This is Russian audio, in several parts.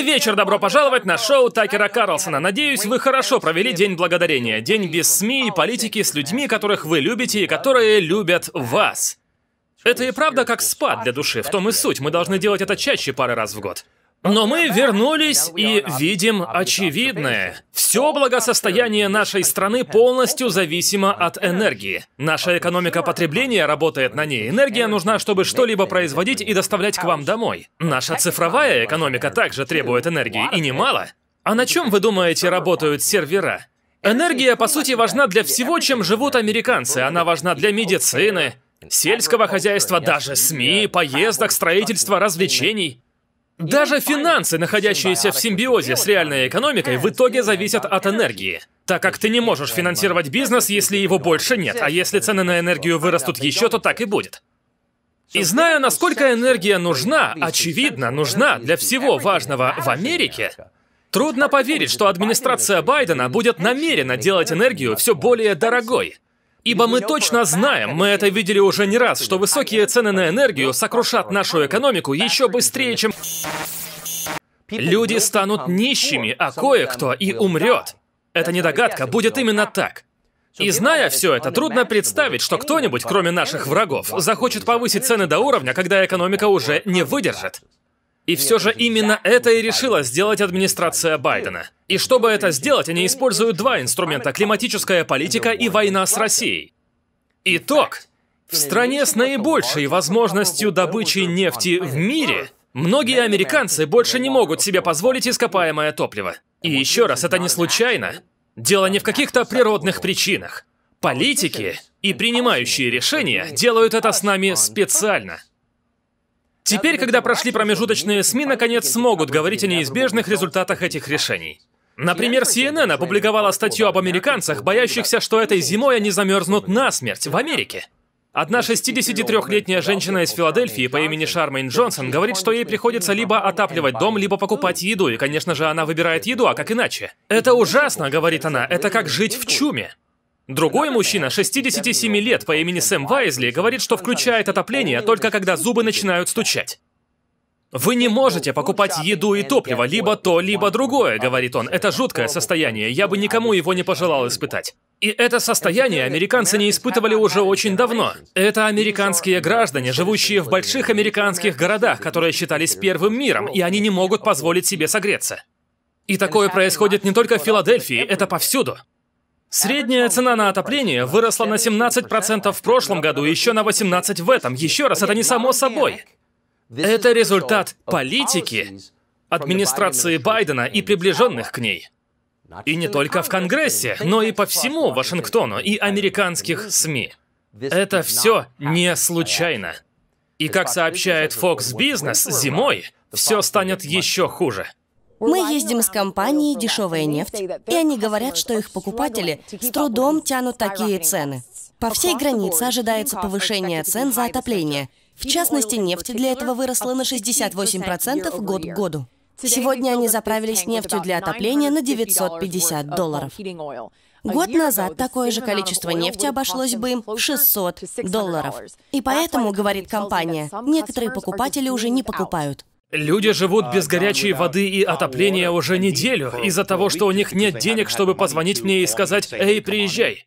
Добрый вечер, добро пожаловать на шоу Такера Карлсона. Надеюсь, вы хорошо провели День Благодарения. День без СМИ и политики с людьми, которых вы любите и которые любят вас. Это и правда как спад для души, в том и суть. Мы должны делать это чаще пары раз в год. Но мы вернулись и видим очевидное. Все благосостояние нашей страны полностью зависимо от энергии. Наша экономика потребления работает на ней. Энергия нужна, чтобы что-либо производить и доставлять к вам домой. Наша цифровая экономика также требует энергии, и немало. А на чем, вы думаете, работают сервера? Энергия, по сути, важна для всего, чем живут американцы. Она важна для медицины, сельского хозяйства, даже СМИ, поездок, строительства, развлечений. Даже финансы, находящиеся в симбиозе с реальной экономикой, в итоге зависят от энергии. Так как ты не можешь финансировать бизнес, если его больше нет, а если цены на энергию вырастут еще, то так и будет. И зная, насколько энергия нужна, очевидно, нужна для всего важного в Америке, трудно поверить, что администрация Байдена будет намерена делать энергию все более дорогой. Ибо мы точно знаем, мы это видели уже не раз, что высокие цены на энергию сокрушат нашу экономику еще быстрее, чем... Люди станут нищими, а кое-кто и умрет. Это не догадка, будет именно так. И зная все это, трудно представить, что кто-нибудь, кроме наших врагов, захочет повысить цены до уровня, когда экономика уже не выдержит. И все же именно это и решила сделать администрация Байдена. И чтобы это сделать, они используют два инструмента – климатическая политика и война с Россией. Итог. В стране с наибольшей возможностью добычи нефти в мире многие американцы больше не могут себе позволить ископаемое топливо. И еще раз, это не случайно. Дело не в каких-то природных причинах. Политики и принимающие решения делают это с нами специально. Теперь, когда прошли промежуточные СМИ, наконец смогут говорить о неизбежных результатах этих решений. Например, CNN опубликовала статью об американцах, боящихся, что этой зимой они замерзнут насмерть в Америке. Одна 63-летняя женщина из Филадельфии по имени Шармейн Джонсон говорит, что ей приходится либо отапливать дом, либо покупать еду, и, конечно же, она выбирает еду, а как иначе? «Это ужасно», — говорит она, — «это как жить в чуме». Другой мужчина, 67 лет, по имени Сэм Вайзли, говорит, что включает отопление только когда зубы начинают стучать. «Вы не можете покупать еду и топливо, либо то, либо другое», — говорит он. «Это жуткое состояние, я бы никому его не пожелал испытать». И это состояние американцы не испытывали уже очень давно. Это американские граждане, живущие в больших американских городах, которые считались первым миром, и они не могут позволить себе согреться. И такое происходит не только в Филадельфии, это повсюду. Средняя цена на отопление выросла на 17% в прошлом году, еще на 18% в этом. Еще раз, это не само собой. Это результат политики администрации Байдена и приближенных к ней. И не только в Конгрессе, но и по всему Вашингтону и американских СМИ. Это все не случайно. И как сообщает Fox Business, зимой все станет еще хуже. Мы ездим с компанией «Дешевая нефть», и они говорят, что их покупатели с трудом тянут такие цены. По всей границе ожидается повышение цен за отопление. В частности, нефть для этого выросла на 68% год к году. Сегодня они заправились нефтью для отопления на 950 долларов. Год назад такое же количество нефти обошлось бы им в 600 долларов. И поэтому, говорит компания, некоторые покупатели уже не покупают. Люди а, живут без горячей воды и а, отопления уже неделю из-за того, что у них нет денег, чтобы позвонить мне и сказать «Эй, приезжай».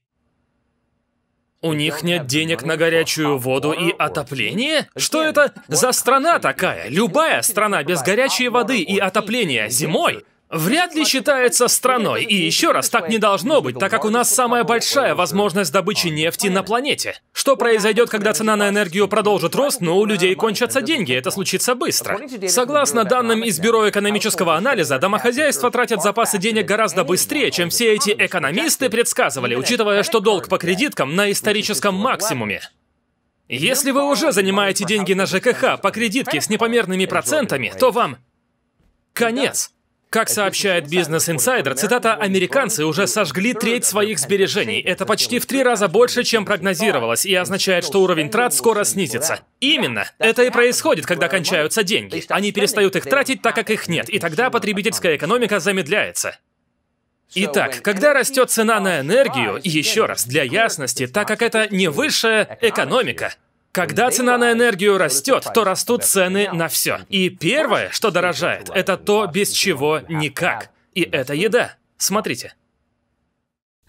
У них нет денег на горячую воду и отопление? Что это за страна такая? Любая страна без горячей воды и отопления зимой вряд ли считается страной. И еще раз, так не должно быть, так как у нас самая большая возможность добычи нефти на планете. Что произойдет, когда цена на энергию продолжит рост? но ну, у людей кончатся деньги, это случится быстро. Согласно данным из Бюро экономического анализа, домохозяйства тратят запасы денег гораздо быстрее, чем все эти экономисты предсказывали, учитывая, что долг по кредиткам на историческом максимуме. Если вы уже занимаете деньги на ЖКХ по кредитке с непомерными процентами, то вам конец. Как сообщает Business Insider, цитата, «американцы уже сожгли треть своих сбережений. Это почти в три раза больше, чем прогнозировалось, и означает, что уровень трат скоро снизится». Именно. Это и происходит, когда кончаются деньги. Они перестают их тратить, так как их нет, и тогда потребительская экономика замедляется. Итак, когда растет цена на энергию, еще раз, для ясности, так как это не высшая экономика, когда цена на энергию растет, то растут цены на все. И первое, что дорожает, это то, без чего никак. И это еда. Смотрите.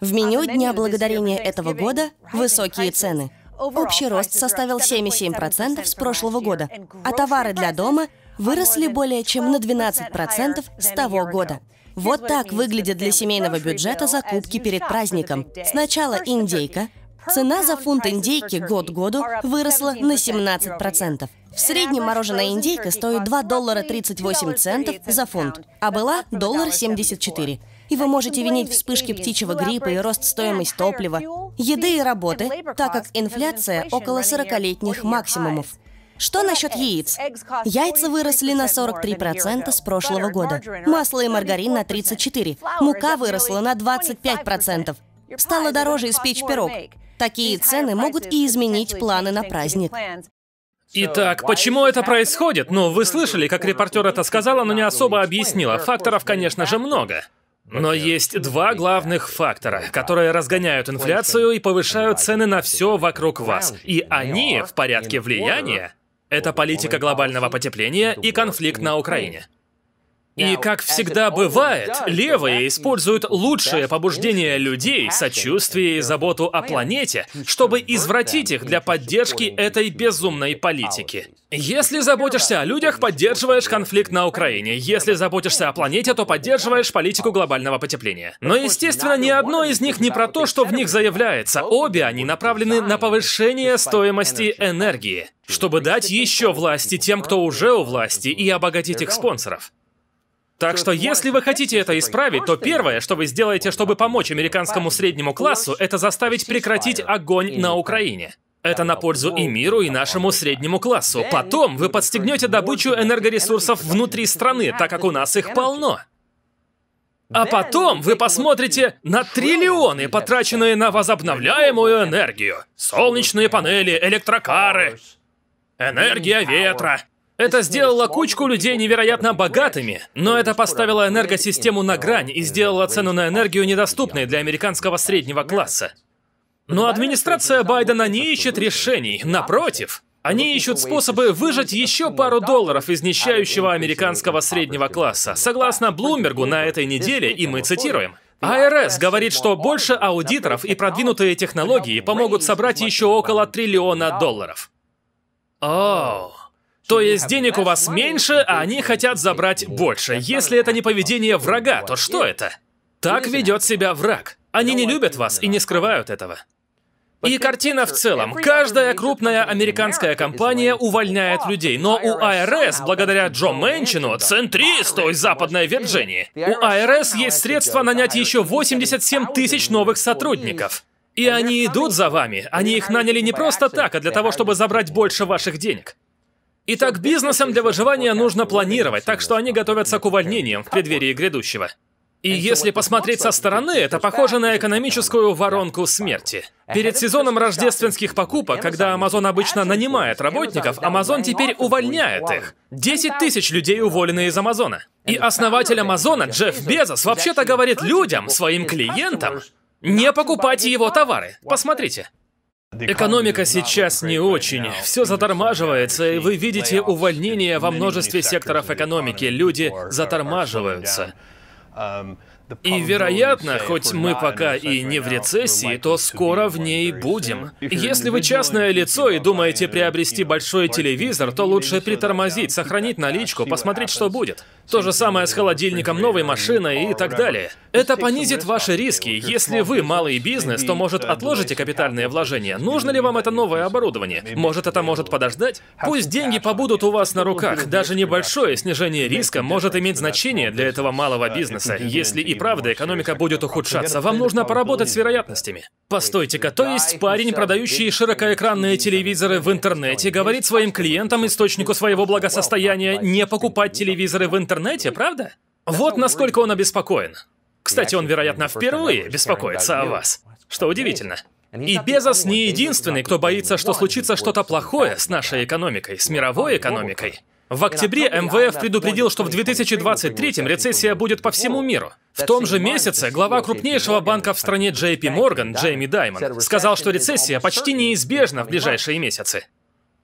В меню Дня благодарения этого года высокие цены. Общий рост составил 7,7% с прошлого года, а товары для дома выросли более чем на 12% с того года. Вот так выглядят для семейного бюджета закупки перед праздником. Сначала индейка, Цена за фунт индейки год году выросла на 17%. В среднем мороженая индейка стоит 2 доллара 38 центов за фунт, а была доллар 74. И вы можете винить вспышки птичьего гриппа и рост стоимости топлива, еды и работы, так как инфляция около 40-летних максимумов. Что насчет яиц? Яйца выросли на 43% с прошлого года. Масло и маргарин на 34%. Мука выросла на 25%. Стало дороже испечь пирог. Такие цены могут и изменить планы на праздник. Итак, почему это происходит? Ну, вы слышали, как репортер это сказал? но не особо объяснила. Факторов, конечно же, много. Но есть два главных фактора, которые разгоняют инфляцию и повышают цены на все вокруг вас. И они в порядке влияния. Это политика глобального потепления и конфликт на Украине. И, как всегда бывает, левые используют лучшее побуждение людей, сочувствие и заботу о планете, чтобы извратить их для поддержки этой безумной политики. Если заботишься о людях, поддерживаешь конфликт на Украине. Если заботишься о планете, то поддерживаешь политику глобального потепления. Но, естественно, ни одно из них не про то, что в них заявляется. Обе они направлены на повышение стоимости энергии, чтобы дать еще власти тем, кто уже у власти, и обогатить их спонсоров. Так что если вы хотите это исправить, то первое, что вы сделаете, чтобы помочь американскому среднему классу, это заставить прекратить огонь на Украине. Это на пользу и миру, и нашему среднему классу. Потом ну, вы ну, подстегнете ну, добычу энергоресурсов внутри страны, так как у нас их полно. А потом вы посмотрите на триллионы, потраченные на возобновляемую энергию. Солнечные панели, электрокары, энергия а ветра. Это сделало кучку людей невероятно богатыми, но это поставило энергосистему на грань и сделало цену на энергию недоступной для американского среднего класса. Но администрация Байдена не ищет решений. Напротив, они ищут способы выжать еще пару долларов из нищающего американского среднего класса. Согласно Блумбергу на этой неделе, и мы цитируем, АРС говорит, что больше аудиторов и продвинутые технологии помогут собрать еще около триллиона долларов. Оу. Oh. То есть денег у вас меньше, а они хотят забрать больше. Если это не поведение врага, то что это? Так ведет себя враг. Они не любят вас и не скрывают этого. И картина в целом. Каждая крупная американская компания увольняет людей, но у IRS, благодаря Джо Мэнчину, центристу из Западной Вирджинии, у IRS есть средства нанять еще 87 тысяч новых сотрудников. И они идут за вами. Они их наняли не просто так, а для того, чтобы забрать больше ваших денег. Итак, бизнесам для выживания нужно планировать, так что они готовятся к увольнениям в преддверии грядущего. И если посмотреть со стороны, это похоже на экономическую воронку смерти. Перед сезоном рождественских покупок, когда Amazon обычно нанимает работников, Amazon теперь увольняет их. 10 тысяч людей уволены из Амазона. И основатель Амазона, Джефф Безос, вообще-то говорит людям, своим клиентам, не покупать его товары. Посмотрите. Экономика сейчас не очень. Все затормаживается, и вы видите увольнения во множестве секторов экономики. Люди затормаживаются. И, вероятно, хоть мы пока и не в рецессии, то скоро в ней будем. Если вы частное лицо и думаете приобрести большой телевизор, то лучше притормозить, сохранить наличку, посмотреть, что будет. То же самое с холодильником, новой машиной и так далее. Это понизит ваши риски. Если вы малый бизнес, то, может, uh, отложите капитальные вложения. Нужно ли вам это новое оборудование? Может, это может подождать? Пусть деньги побудут у вас на руках. Даже небольшое снижение риска может иметь значение для этого малого бизнеса, если и правда экономика будет ухудшаться, вам нужно поработать с вероятностями. Постойте-ка, то есть парень, продающий широкоэкранные телевизоры в интернете, говорит своим клиентам, источнику своего благосостояния, не покупать телевизоры в интернете, правда? Вот насколько он обеспокоен. Кстати, он, вероятно, впервые беспокоится о вас, что удивительно. И Безос не единственный, кто боится, что случится что-то плохое с нашей экономикой, с мировой экономикой. В октябре МВФ предупредил, что в 2023 рецессия будет по всему миру. В том же месяце глава крупнейшего банка в стране JP Morgan, Джейми Даймон, сказал, что рецессия почти неизбежна в ближайшие месяцы.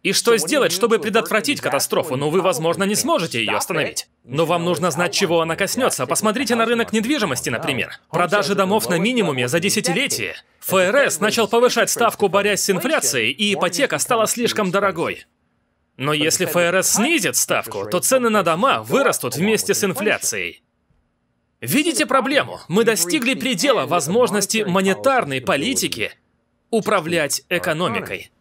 И что сделать, чтобы предотвратить катастрофу? Ну, вы, возможно, не сможете ее остановить. Но ну, вам нужно знать, чего она коснется. Посмотрите на рынок недвижимости, например. Продажи домов на минимуме за десятилетие. ФРС начал повышать ставку, борясь с инфляцией, и ипотека стала слишком дорогой. Но если ФРС снизит ставку, то цены на дома вырастут вместе с инфляцией. Видите проблему? Мы достигли предела возможности монетарной политики управлять экономикой.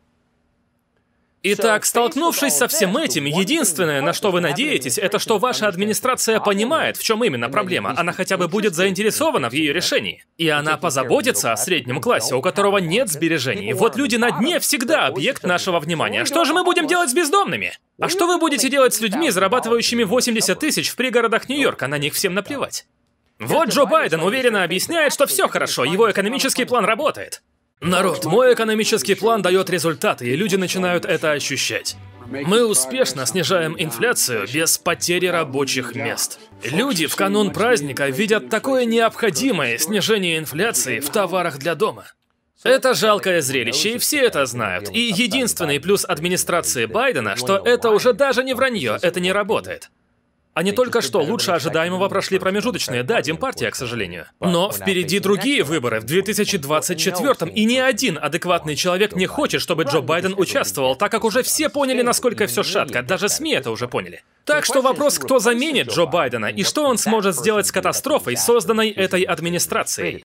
Итак, столкнувшись со всем этим, единственное, на что вы надеетесь, это что ваша администрация понимает, в чем именно проблема. Она хотя бы будет заинтересована в ее решении. И она позаботится о среднем классе, у которого нет сбережений. Вот люди на дне всегда объект нашего внимания. Что же мы будем делать с бездомными? А что вы будете делать с людьми, зарабатывающими 80 тысяч в пригородах Нью-Йорка? На них всем наплевать. Вот Джо Байден уверенно объясняет, что все хорошо, его экономический план работает. Народ, мой экономический план дает результаты, и люди начинают это ощущать. Мы успешно снижаем инфляцию без потери рабочих мест. Люди в канун праздника видят такое необходимое снижение инфляции в товарах для дома. Это жалкое зрелище, и все это знают. И единственный плюс администрации Байдена, что это уже даже не вранье, это не работает. Они а только что лучше ожидаемого прошли промежуточные, да, Демпартия, к сожалению. Но впереди другие выборы в 2024 и ни один адекватный человек не хочет, чтобы Джо Байден участвовал, так как уже все поняли, насколько все шатко, даже СМИ это уже поняли. Так что вопрос, кто заменит Джо Байдена и что он сможет сделать с катастрофой, созданной этой администрацией.